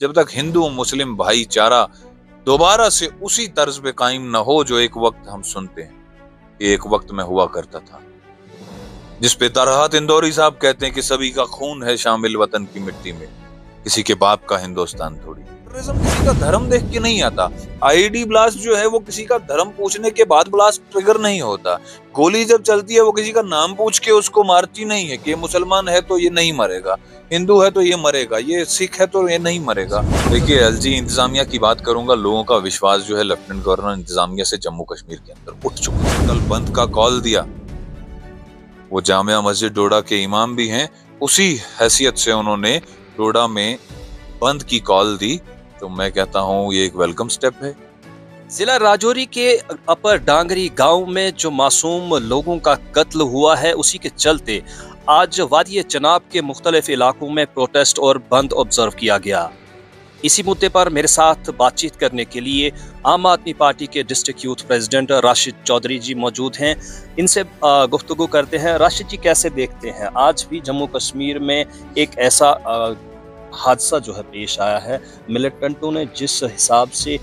जब तक हिंदू मुस्लिम भाईचारा दोबारा से उसी तर्ज पे कायम न हो जो एक वक्त हम सुनते हैं एक वक्त में हुआ करता था जिस पे तरहत इंदौरी साहब कहते हैं कि सभी का खून है शामिल वतन की मिट्टी में किसी के बाप का हिंदुस्तान थोड़ी टेररिज्म किसी का धर्म देख के नहीं आता आईडी ब्लास्ट जो है वो किसी का धर्म पूछने के बाद ब्लास्ट ट्रिगर नहीं होता गोली जब चलती है वो किसी का नाम पूछ के उसको मारती नहीं है कि मुसलमान है तो ये नहीं मरेगा हिंदू है तो ये मरेगा ये सिख है तो ये नहीं मरेगा देखिए एल जी इंतजामिया की बात करूंगा लोगों का विश्वास जो है लेफ्टिनेंट गवर्नर इंतजामिया से जम्मू कश्मीर के अंदर उठ चुका है कल बंद का कॉल दिया वो जामिया मस्जिद डोडा के इमाम भी हैं उसी हैसियत से उन्होंने डोडा में बंद की कॉल दी तो मैं कहता हूँ ये एक वेलकम स्टेप है जिला राजौरी के अपर डांगरी गांव में जो मासूम लोगों का कत्ल हुआ है उसी के चलते आज वादी चनाब के मुख्तलिफ इलाकों में प्रोटेस्ट और बंद ऑब्जर्व किया गया इसी मुद्दे पर मेरे साथ बातचीत करने के लिए आम आदमी पार्टी के district youth president Rashid Chaudhary ji मौजूद हैं इनसे गुफ्तु करते हैं राशिद जी कैसे देखते हैं आज भी जम्मू कश्मीर में एक ऐसा हादसा जो है पेश आया है मिलिटेंटों ने जिस हिसाब से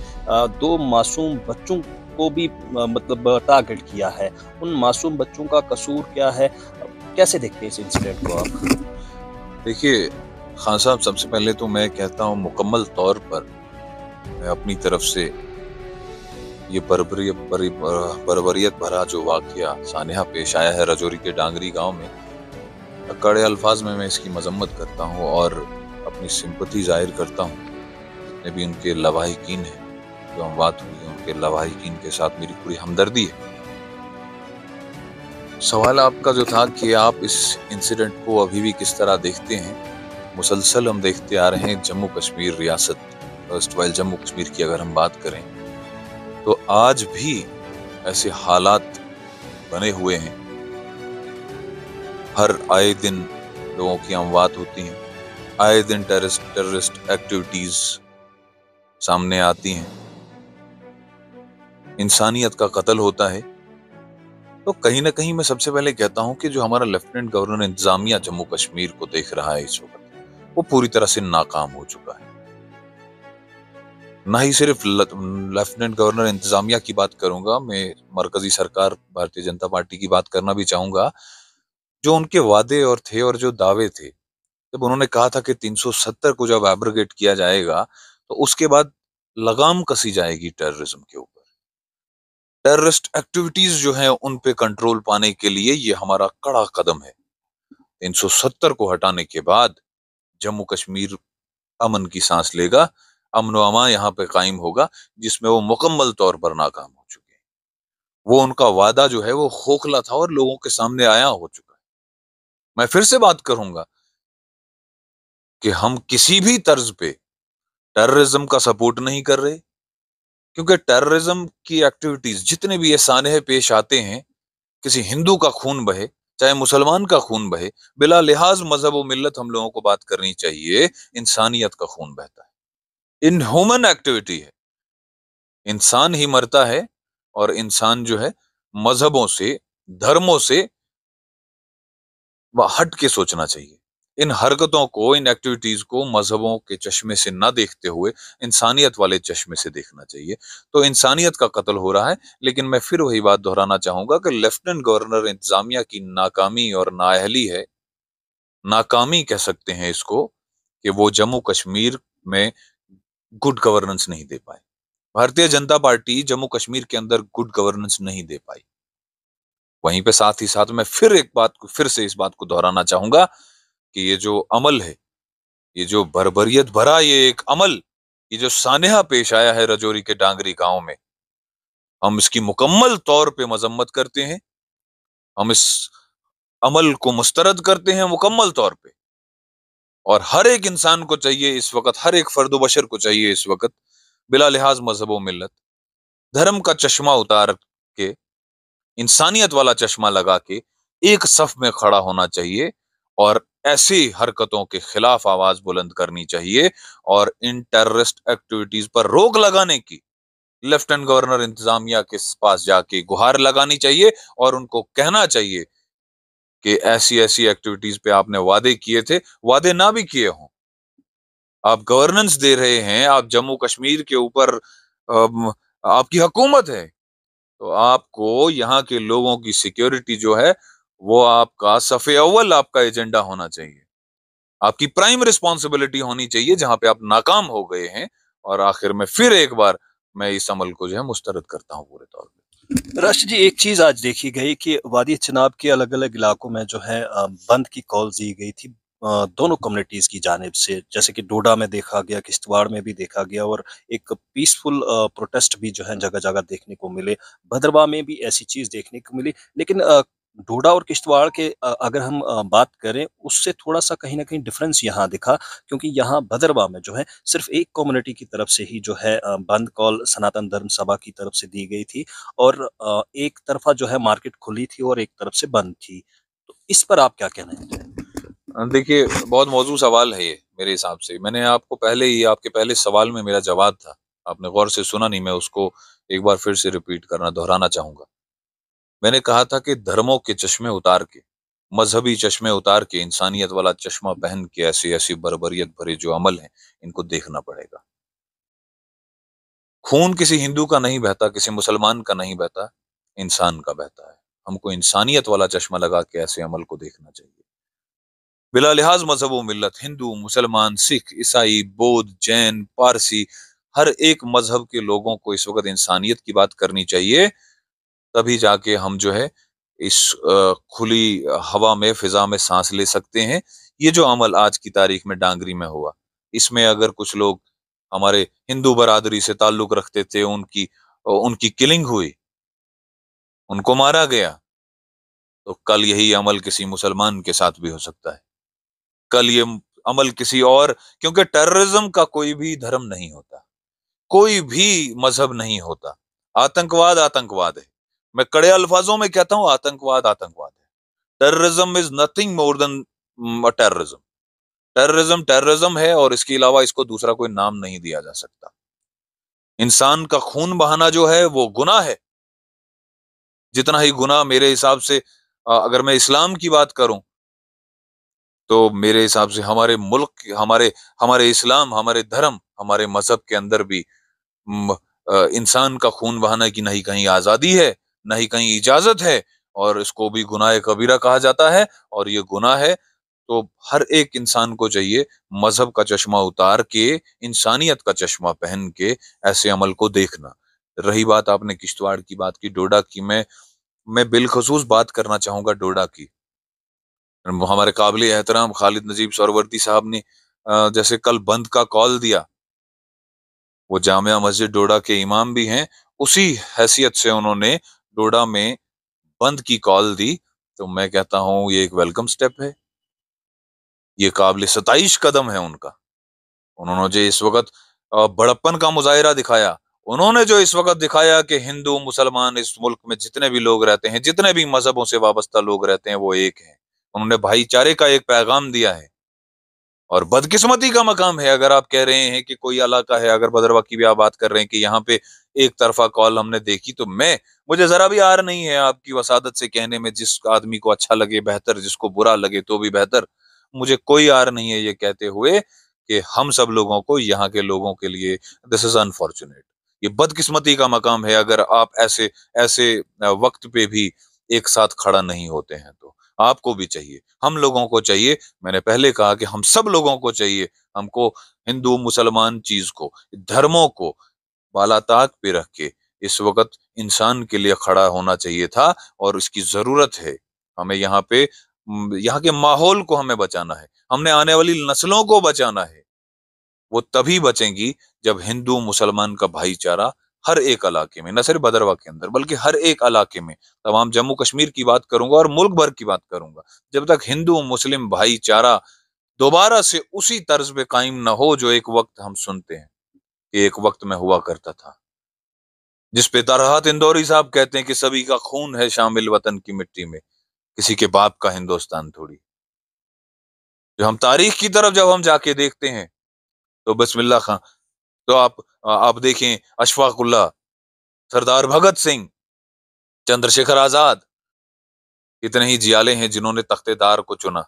दो मासूम बच्चों को भी मतलब टारगेट किया है उन मासूम बच्चों का कसूर क्या है कैसे देखते हैं इस इंसिडेंट को आप देखिए खान साहब सबसे पहले तो मैं कहता हूँ मुकम्मल तौर पर मैं अपनी तरफ से ये बरबरीत बरबरीत भरा जो वाक्य सानहा पेश आया है रजौरी के डांगरी गांव में कड़े अल्फाज में मैं इसकी मजम्मत करता हूँ और अपनी सिंपति जाहिर करता हूँ जितने भी उनके लवाहिकीन हैं जो हम बात हुई है उनके लवाहिकीन के साथ मेरी पूरी हमदर्दी है सवाल आपका जो था कि आप इस इंसिडेंट को अभी भी किस तरह देखते हैं मुसलसल हम देखते आ रहे हैं जम्मू कश्मीर रियासत फर्स्ट वाइल जम्मू कश्मीर की अगर हम बात करें तो आज भी ऐसे हालात बने हुए हैं हर आए दिन लोगों की अमवात होती हैं आए दिन टेररिस्ट टेररिस्ट एक्टिविटीज सामने आती हैं इंसानियत का कत्ल होता है तो कहीं ना कहीं मैं सबसे पहले कहता हूं कि जो हमारा लेफ्टिनेंट गवर्नर इंतजामिया जम्मू कश्मीर को देख रहा है इस वक्त वो पूरी तरह से नाकाम हो चुका है ना ही सिर्फ लेफ्टिनेंट गवर्नर इंतजामिया की बात करूंगा मैं मरकजी सरकार भारतीय जनता पार्टी की बात करना भी चाहूंगा जो उनके वादे और थे और जो दावे थे जब उन्होंने कहा था कि 370 को जब एब्रोगेट किया जाएगा तो उसके बाद लगाम कसी जाएगी टेररिज्म के ऊपर टेररिस्ट एक्टिविटीज जो है उन पे कंट्रोल पाने के लिए ये हमारा कड़ा कदम है 370 को हटाने के बाद जम्मू कश्मीर अमन की सांस लेगा अमन अमा यहाँ पे कायम होगा जिसमें वो मुकम्मल तौर पर नाकाम हो चुके हैं वो उनका वादा जो है वो खोखला था और लोगों के सामने आया हो चुका है मैं फिर से बात करूंगा कि हम किसी भी तर्ज पे टेररिज्म का सपोर्ट नहीं कर रहे क्योंकि टेररिज्म की एक्टिविटीज जितने भी ये सानहे पेश आते हैं किसी हिंदू का खून बहे चाहे मुसलमान का खून बहे बिला लिहाज मजहब व मिलत हम लोगों को बात करनी चाहिए इंसानियत का खून बहता है इन ह्यूमन एक्टिविटी है इंसान ही मरता है और इंसान जो है मजहबों से धर्मों से हट के सोचना चाहिए इन हरकतों को इन एक्टिविटीज को मजहबों के चश्मे से ना देखते हुए इंसानियत वाले चश्मे से देखना चाहिए तो इंसानियत का कत्ल हो रहा है लेकिन मैं फिर वही बात दोहराना चाहूंगा कि लेफ्टिनेंट गवर्नर इंतजामिया की नाकामी और नाहली है नाकामी कह सकते हैं इसको कि वो जम्मू कश्मीर में गुड गवर्नेंस नहीं दे पाए भारतीय जनता पार्टी जम्मू कश्मीर के अंदर गुड गवर्नेंस नहीं दे पाई वहीं पे साथ ही साथ मैं फिर एक बात को फिर से इस बात को दोहराना चाहूंगा कि ये जो अमल है ये जो बरबरीत भरा ये एक अमल ये जो सानहा पेश आया है रजौरी के डांगरी गांव में हम इसकी मुकम्मल तौर पे मजम्मत करते हैं हम इस अमल को मुस्तरद करते हैं मुकम्मल तौर पे और हर एक इंसान को चाहिए इस वक्त हर एक फर्द बशर को चाहिए इस वक्त बिला लिहाज मजहब मिलत धर्म का चश्मा उतार के इंसानियत वाला चश्मा लगा के एक सफ में खड़ा होना चाहिए और ऐसी हरकतों के खिलाफ आवाज बुलंद करनी चाहिए और इन टेररिस्ट एक्टिविटीज पर रोक लगाने की लेफ्टिनेंट गवर्नर इंतजामिया के पास जाके गुहार लगानी चाहिए और उनको कहना चाहिए कि ऐसी ऐसी एक्टिविटीज पे आपने वादे किए थे वादे ना भी किए हों आप गवर्नेंस दे रहे हैं आप जम्मू कश्मीर के ऊपर आपकी हकूमत है तो आपको यहाँ के लोगों की सिक्योरिटी जो है वो आपका सफ़े अव्वल आपका एजेंडा होना चाहिए आपकी प्राइम रिस्पॉन्सिबिलिटी होनी चाहिए जहां पे आप नाकाम हो गए हैं और आखिर में फिर एक बार मैं इस अमल को जो है मुस्तरद करता हूँ पूरे तौर पर राष्ट्र जी एक चीज आज देखी गई कि वादी चनाब के अलग अलग इलाकों में जो है बंद की कॉल दी गई थी दोनों कम्युनिटीज़ की जानब से जैसे कि डोडा में देखा गया किश्तवाड़ में भी देखा गया और एक पीसफुल प्रोटेस्ट भी जो है जगह जगह देखने को मिले भद्रवा में भी ऐसी चीज़ देखने को मिली लेकिन डोडा और किश्तवाड़ के अगर हम बात करें उससे थोड़ा सा कहीं ना कहीं डिफरेंस यहाँ दिखा क्योंकि यहाँ भद्रवा में जो है सिर्फ एक कम्युनिटी की तरफ से ही जो है बंद कॉल सनातन धर्म सभा की तरफ से दी गई थी और एक तरफा जो है मार्केट खुली थी और एक तरफ से बंद थी तो इस पर आप क्या कहना देखिए बहुत मौजू सवाल है ये मेरे हिसाब से मैंने आपको पहले ही आपके पहले सवाल में मेरा जवाब था आपने गौर से सुना नहीं मैं उसको एक बार फिर से रिपीट करना दोहराना चाहूंगा मैंने कहा था कि धर्मों के चश्मे उतार के मजहबी चश्मे उतार के इंसानियत वाला चश्मा पहन के ऐसी ऐसी बरबरीत भरे जो अमल हैं इनको देखना पड़ेगा खून किसी हिंदू का नहीं बहता किसी मुसलमान का नहीं बहता इंसान का बहता है हमको इंसानियत वाला चश्मा लगा के ऐसे अमल को देखना चाहिए बिला लिहाज मजहब मिलत हिंदू मुसलमान सिख ईसाई बौद्ध जैन पारसी हर एक मजहब के लोगों को इस वक्त इंसानियत की बात करनी चाहिए तभी जाके हम जो है इस खुली हवा में फिजा में सांस ले सकते हैं ये जो अमल आज की तारीख में डांगरी में हुआ इसमें अगर कुछ लोग हमारे हिंदू बरादरी से ताल्लुक रखते थे उनकी उनकी किलिंग हुई उनको मारा गया तो कल यही अमल किसी मुसलमान के साथ भी हो सकता है कल ये अमल किसी और क्योंकि टेररिज्म का कोई भी धर्म नहीं होता कोई भी मजहब नहीं होता आतंकवाद आतंकवाद है मैं कड़े अल्फाजों में कहता हूं आतंकवाद आतंकवाद है terrorism is nothing more than terrorism terrorism terrorism है और इसके अलावा इसको दूसरा कोई नाम नहीं दिया जा सकता इंसान का खून बहाना जो है वो गुना है जितना ही गुना मेरे हिसाब से अगर मैं इस्लाम की बात करूं तो मेरे हिसाब से हमारे मुल्क हमारे हमारे इस्लाम हमारे धर्म हमारे मजहब के अंदर भी इंसान का खून बहाना की नहीं कहीं आजादी है न ही कहीं इजाजत है और इसको भी गुनाह कबीरा कहा जाता है और ये गुनाह है तो हर एक इंसान को चाहिए मजहब का चश्मा उतार के इंसानियत का चश्मा पहन के ऐसे अमल को देखना रही बात आपने किश्तवाड़ की बात की डोडा की मैं मैं बिलखसूस बात करना चाहूंगा डोडा की हमारे काबिल एहतराम खालिद नजीब सरवर्ती साहब ने जैसे कल बंद का कॉल दिया वो जामिया मस्जिद डोडा के इमाम भी हैं उसी हैसियत से उन्होंने डोडा में बंद की कॉल दी तो मैं कहता हूं ये एक वेलकम स्टेप है ये काबिल सताइश कदम है उनका उन्होंने जो इस वक्त बड़प्पन का मुजाहरा दिखाया उन्होंने जो इस वक्त दिखाया कि हिंदू मुसलमान इस मुल्क में जितने भी लोग रहते हैं जितने भी मजहबों से वाबस्ता लोग रहते हैं वो एक हैं उन्होंने भाईचारे का एक पैगाम दिया है और बदकिस्मती का मकाम है अगर आप कह रहे हैं कि कोई इलाका है अगर भद्रवा की भी आप बात कर रहे हैं कि यहाँ पे एक तरफा कॉल हमने देखी तो मैं मुझे जरा भी आर नहीं है आपकी वसादत से कहने में जिस आदमी को अच्छा लगे बेहतर जिसको बुरा लगे तो भी बेहतर मुझे कोई आर नहीं है ये कहते हुए कि हम सब लोगों को यहाँ के लोगों के लिए दिस इज अनफॉर्चुनेट ये बदकिस्मती का मकाम है अगर आप ऐसे ऐसे वक्त पे भी एक साथ खड़ा नहीं होते हैं तो आपको भी चाहिए हम लोगों को चाहिए मैंने पहले कहा कि हम सब लोगों को चाहिए हमको हिंदू मुसलमान चीज को धर्मों को बालाताक पे रख के इस वक्त इंसान के लिए खड़ा होना चाहिए था और इसकी जरूरत है हमें यहाँ पे यहाँ के माहौल को हमें बचाना है हमने आने वाली नस्लों को बचाना है वो तभी बचेंगी जब हिंदू मुसलमान का भाईचारा हर एक इलाके में न सिर्फ भदरवा के अंदर बल्कि हर एक इलाके में तमाम जम्मू कश्मीर की बात करूंगा और मुल्क भर की बात करूंगा जब तक हिंदू मुस्लिम भाईचारा दोबारा से उसी तर्ज पे कायम ना हो जो एक वक्त हम सुनते हैं कि एक वक्त में हुआ करता था जिस पे तरहत इंदौरी साहब कहते हैं कि सभी का खून है शामिल वतन की मिट्टी में किसी के बाप का हिंदुस्तान थोड़ी जो हम तारीख की तरफ जब हम जाके देखते हैं तो बसमिल्ला खां तो आप आप देखें अशफाकुल्ला सरदार भगत सिंह चंद्रशेखर आजाद इतने ही जियाले हैं जिन्होंने तख्तेदार को चुना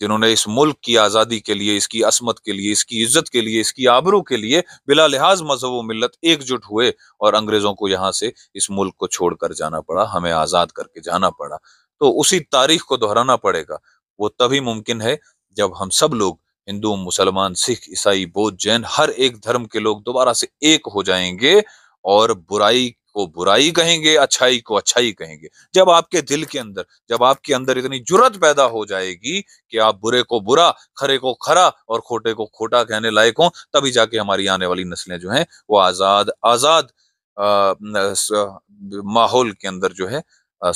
जिन्होंने इस मुल्क की आज़ादी के लिए इसकी असमत के लिए इसकी इज्जत के लिए इसकी आबरू के लिए बिला लिहाज मजहब मिलत एकजुट हुए और अंग्रेज़ों को यहाँ से इस मुल्क को छोड़कर जाना पड़ा हमें आज़ाद करके जाना पड़ा तो उसी तारीख को दोहराना पड़ेगा वो तभी मुमकिन है जब हम सब लोग हिंदू मुसलमान सिख ईसाई बौद्ध जैन हर एक धर्म के लोग दोबारा से एक हो जाएंगे और बुराई को बुराई कहेंगे अच्छाई को अच्छाई कहेंगे जब आपके दिल के अंदर जब आपके अंदर इतनी जुरत पैदा हो जाएगी कि आप बुरे को बुरा खरे को खरा और खोटे को खोटा कहने लायक हो तभी जाके हमारी आने वाली नस्लें जो हैं वो आजाद आजाद माहौल के अंदर जो है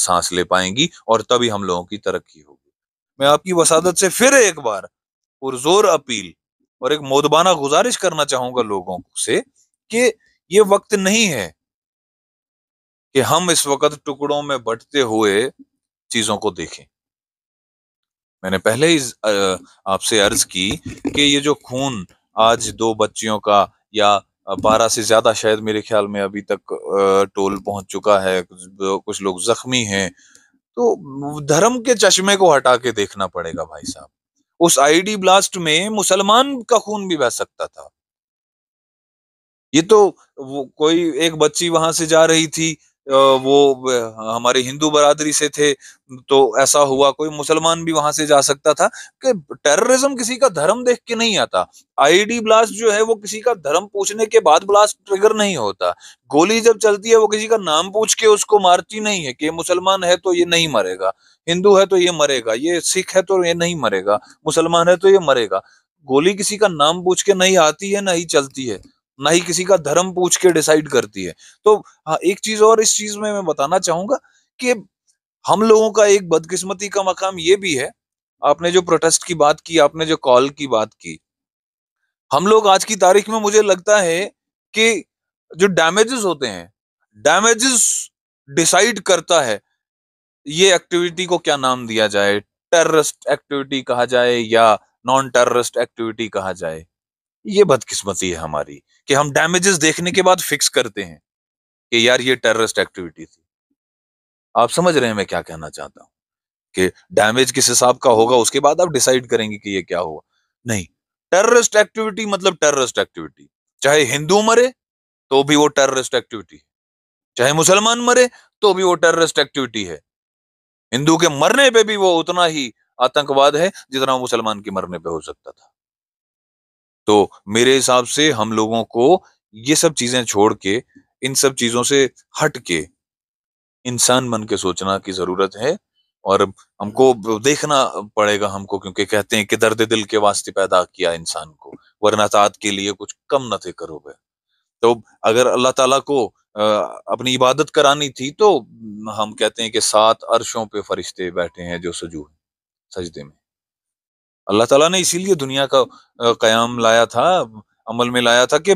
सांस ले पाएंगी और तभी हम लोगों की तरक्की होगी मैं आपकी वसादत से फिर एक बार पुरजोर अपील और एक मोदबाना गुजारिश करना चाहूंगा लोगों से कि ये वक्त नहीं है कि हम इस वक्त टुकड़ों में बटते हुए चीजों को देखें मैंने पहले ही आपसे अर्ज की कि ये जो खून आज दो बच्चियों का या बारह से ज्यादा शायद मेरे ख्याल में अभी तक टोल पहुंच चुका है कुछ लोग जख्मी हैं तो धर्म के चश्मे को हटा के देखना पड़ेगा भाई साहब उस आईडी ब्लास्ट में मुसलमान का खून भी बह सकता था ये तो वो कोई एक बच्ची वहां से जा रही थी वो हमारे हिंदू बरादरी से थे तो ऐसा हुआ कोई मुसलमान भी वहां से जा सकता था कि टेररिज्म किसी का धर्म देख के नहीं आता आईडी ब्लास्ट जो है वो किसी का धर्म पूछने के बाद ब्लास्ट ट्रिगर नहीं होता गोली जब चलती है वो किसी का नाम पूछ के उसको मारती नहीं है कि मुसलमान है तो ये नहीं मरेगा हिंदू है तो ये मरेगा ये सिख है तो ये नहीं मरेगा मुसलमान है तो ये मरेगा गोली किसी का नाम पूछ के नहीं आती है ना ही चलती है ना ही किसी का धर्म पूछ के डिसाइड करती है तो हाँ एक चीज और इस चीज में मैं बताना चाहूंगा कि हम लोगों का एक बदकिस्मती का मकाम ये भी है आपने जो प्रोटेस्ट की बात की आपने जो कॉल की बात की हम लोग आज की तारीख में मुझे लगता है कि जो डैमेजेस होते हैं डैमेजेस डिसाइड करता है ये एक्टिविटी को क्या नाम दिया जाए टेररिस्ट एक्टिविटी कहा जाए या नॉन टेररिस्ट एक्टिविटी कहा जाए ये बदकिस्मती है हमारी कि हम डैमेजेस देखने के बाद फिक्स करते हैं कि यार ये टेररिस्ट एक्टिविटी थी आप समझ रहे हैं मैं क्या कहना चाहता हूं कि डैमेज किस हिसाब का होगा उसके बाद आप डिसाइड करेंगे कि ये क्या हुआ नहीं टेररिस्ट एक्टिविटी मतलब टेररिस्ट एक्टिविटी चाहे हिंदू मरे तो भी वो टेररिस्ट एक्टिविटी है चाहे मुसलमान मरे तो भी वो टेररिस्ट एक्टिविटी है हिंदू के मरने पे भी वो उतना ही आतंकवाद है जितना मुसलमान के मरने पे हो सकता था तो मेरे हिसाब से हम लोगों को ये सब चीजें छोड़ के इन सब चीजों से हट के इंसान बन के सोचना की जरूरत है और हमको देखना पड़ेगा हमको क्योंकि कहते हैं कि दर्द दिल के वास्ते पैदा किया इंसान को वरना तात तो के लिए कुछ कम न थे करोगे तो अगर अल्लाह ताला को अपनी इबादत करानी थी तो हम कहते हैं कि सात अरशों पे फरिश्ते बैठे हैं जो सजू सजदे में अल्लाह ताला ने इसीलिए दुनिया का कयाम लाया था अमल में लाया था कि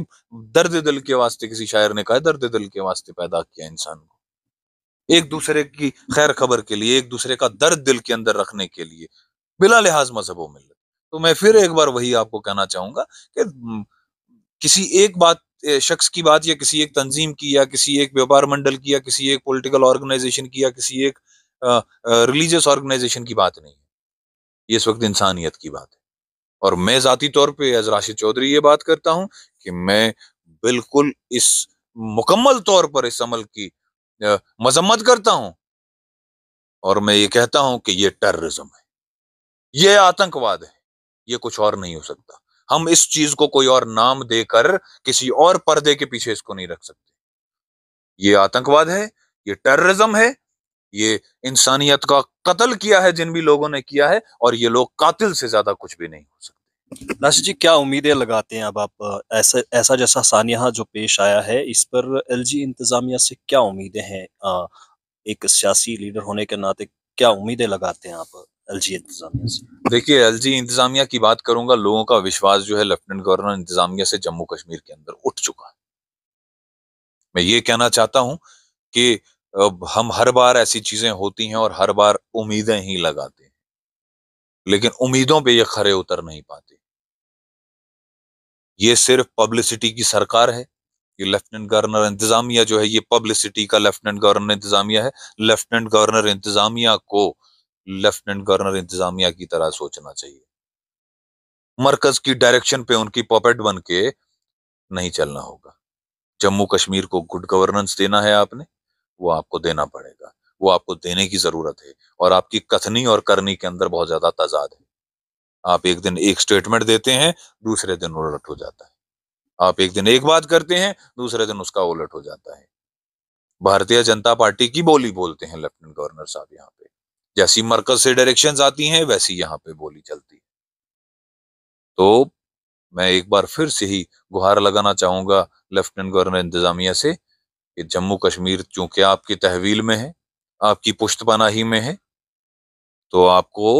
दर्द दिल के वास्ते किसी शायर ने कहा दर्द दिल के वास्ते पैदा किया इंसान को एक दूसरे की खैर खबर के लिए एक दूसरे का दर्द दिल के अंदर रखने के लिए बिला लिहाज मजहबों मिल तो मैं फिर एक बार वही आपको कहना चाहूंगा कि किसी एक बात शख्स की बात या किसी एक तंजीम की या किसी एक व्यापार मंडल की या किसी एक पॉलिटिकल ऑर्गेनाइजेशन की या किसी एक रिलीजियस ऑर्गेनाइजेशन की बात नहीं ये इस वक्त इंसानियत की बात है और मैं ज़ाती तौर पे एज राशिद चौधरी ये बात करता हूँ कि मैं बिल्कुल इस मुकम्मल तौर पर इस अमल की मजम्मत करता हूँ और मैं ये कहता हूँ कि ये टेररिज्म है ये आतंकवाद है ये कुछ और नहीं हो सकता हम इस चीज को कोई और नाम देकर किसी और पर्दे के पीछे इसको नहीं रख सकते ये आतंकवाद है ये टेररिज्म है ये इंसानियत का कत्ल किया है जिन भी लोगों ने किया है और ये लोग कातिल से ज्यादा कुछ भी नहीं हो सकते नासिर जी क्या उम्मीदें लगाते हैं अब आप ऐसा ऐसा जैसा सानिया जो पेश आया है इस पर एलजी इंतजामिया से क्या उम्मीदें हैं एक सियासी लीडर होने के नाते क्या उम्मीदें लगाते हैं आप एलजी इंतजामिया से देखिए एलजी इंतजामिया की बात करूंगा लोगों का विश्वास जो है लेफ्टिनेंट गवर्नर इंतजामिया से जम्मू कश्मीर के अंदर उठ चुका है मैं ये कहना चाहता हूं कि हम हर बार ऐसी चीजें होती हैं और हर बार उम्मीदें ही लगाते हैं लेकिन उम्मीदों पे ये खरे उतर नहीं पाते ये सिर्फ पब्लिसिटी की सरकार है ये लेफ्टिनेंट गवर्नर इंतजामिया जो है ये पब्लिसिटी का लेफ्टिनेंट गवर्नर इंतजामिया है लेफ्टिनेंट गवर्नर इंतजामिया को लेफ्टिनेंट गवर्नर इंतजामिया की तरह सोचना चाहिए मरकज की डायरेक्शन पे उनकी पॉपेट बन के नहीं चलना होगा जम्मू कश्मीर को गुड गवर्नेंस देना है आपने वो आपको देना पड़ेगा वो आपको देने की जरूरत है और आपकी कथनी और करनी के अंदर बहुत ज्यादा तजाद है आप एक दिन एक स्टेटमेंट देते हैं दूसरे दिन उलट हो जाता है आप एक दिन एक बात करते हैं दूसरे दिन उसका उलट हो जाता है भारतीय जनता पार्टी की बोली बोलते हैं लेफ्टिनेंट गवर्नर साहब यहाँ पे जैसी मरकज से डायरेक्शन आती हैं वैसी यहाँ पे बोली चलती है तो मैं एक बार फिर से ही गुहार लगाना चाहूंगा लेफ्टिनेंट गवर्नर इंतजामिया से कि जम्मू कश्मीर चूंकि आपकी तहवील में है आपकी पुश्त पनाही में है तो आपको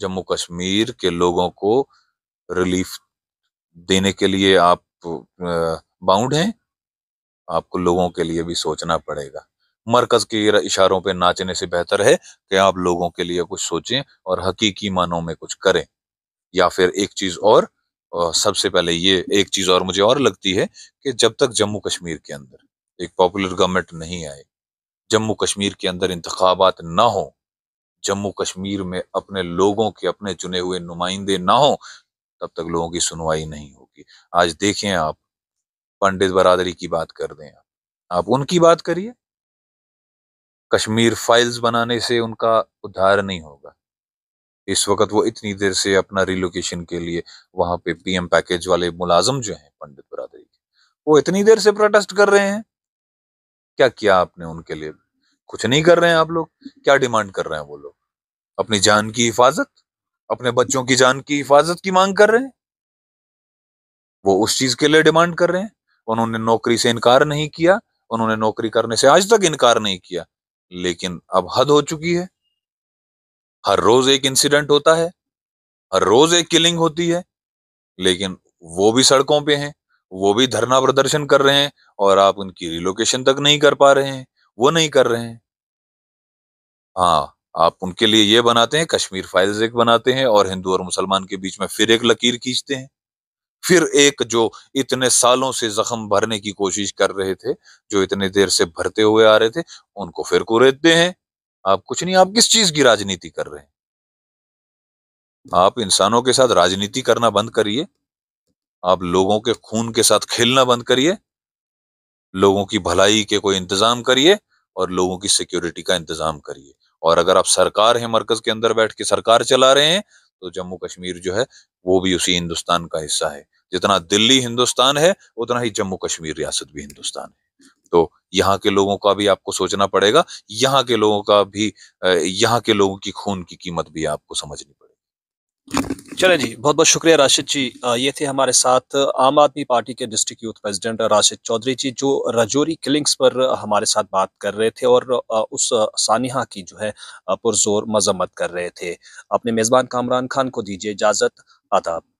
जम्मू कश्मीर के लोगों को रिलीफ देने के लिए आप बाउंड हैं आपको लोगों के लिए भी सोचना पड़ेगा मरकज के इशारों पे नाचने से बेहतर है कि आप लोगों के लिए कुछ सोचें और हकीकी मानों में कुछ करें या फिर एक चीज और सबसे पहले ये एक चीज और मुझे और लगती है कि जब तक जम्मू कश्मीर के अंदर एक पॉपुलर गवर्नमेंट नहीं आए जम्मू कश्मीर के अंदर इंतबात ना हो जम्मू कश्मीर में अपने लोगों के अपने चुने हुए नुमाइंदे ना हो तब तक लोगों की सुनवाई नहीं होगी आज देखें आप पंडित बरादरी की बात कर दें आप, उनकी बात करिए कश्मीर फाइल्स बनाने से उनका उद्धार नहीं होगा इस वक्त वो इतनी देर से अपना रिलोकेशन के लिए वहां पे पीएम पैकेज वाले मुलाजम जो हैं पंडित बरादरी के वो इतनी देर से प्रोटेस्ट कर रहे हैं क्या किया आपने उनके लिए कुछ नहीं कर रहे हैं आप लोग क्या डिमांड कर रहे हैं वो लोग अपनी जान की हिफाजत अपने बच्चों की जान की हिफाजत की मांग कर रहे हैं वो उस चीज के लिए डिमांड कर रहे हैं उन्होंने नौकरी से इनकार नहीं किया उन्होंने नौकरी करने से आज तक इनकार नहीं किया लेकिन अब हद हो चुकी है हर रोज एक इंसिडेंट होता है हर रोज एक किलिंग होती है लेकिन वो भी सड़कों पे हैं वो भी धरना प्रदर्शन कर रहे हैं और आप उनकी रिलोकेशन तक नहीं कर पा रहे हैं वो नहीं कर रहे हैं हाँ आप उनके लिए ये बनाते हैं कश्मीर फाइल्स एक बनाते हैं और हिंदू और मुसलमान के बीच में फिर एक लकीर खींचते हैं फिर एक जो इतने सालों से जख्म भरने की कोशिश कर रहे थे जो इतने देर से भरते हुए आ रहे थे उनको फिर कुरेदते हैं आप कुछ नहीं आप किस चीज की राजनीति कर रहे हैं आप इंसानों के साथ राजनीति करना बंद करिए आप लोगों के खून के साथ खेलना बंद करिए लोगों की भलाई के कोई इंतजाम करिए और लोगों की सिक्योरिटी का इंतजाम करिए और अगर आप सरकार है मरकज के अंदर बैठ के सरकार चला रहे हैं तो जम्मू कश्मीर जो है वो भी उसी हिंदुस्तान का हिस्सा है जितना दिल्ली हिंदुस्तान है उतना ही जम्मू कश्मीर रियासत भी हिंदुस्तान है तो यहाँ के लोगों का भी आपको सोचना पड़ेगा यहाँ के लोगों का भी यहाँ के लोगों की खून की कीमत भी आपको समझनी चले जी बहुत बहुत शुक्रिया राशिद जी ये थे हमारे साथ आम आदमी पार्टी के district youth president Rashid Chaudhary ji जो राजौरी किलिंग्स पर हमारे साथ बात कर रहे थे और उस सानिहा की जो है पुरजोर मजम्मत कर रहे थे अपने मेज़बान कामरान खान को दीजिए इजाज़त आदाब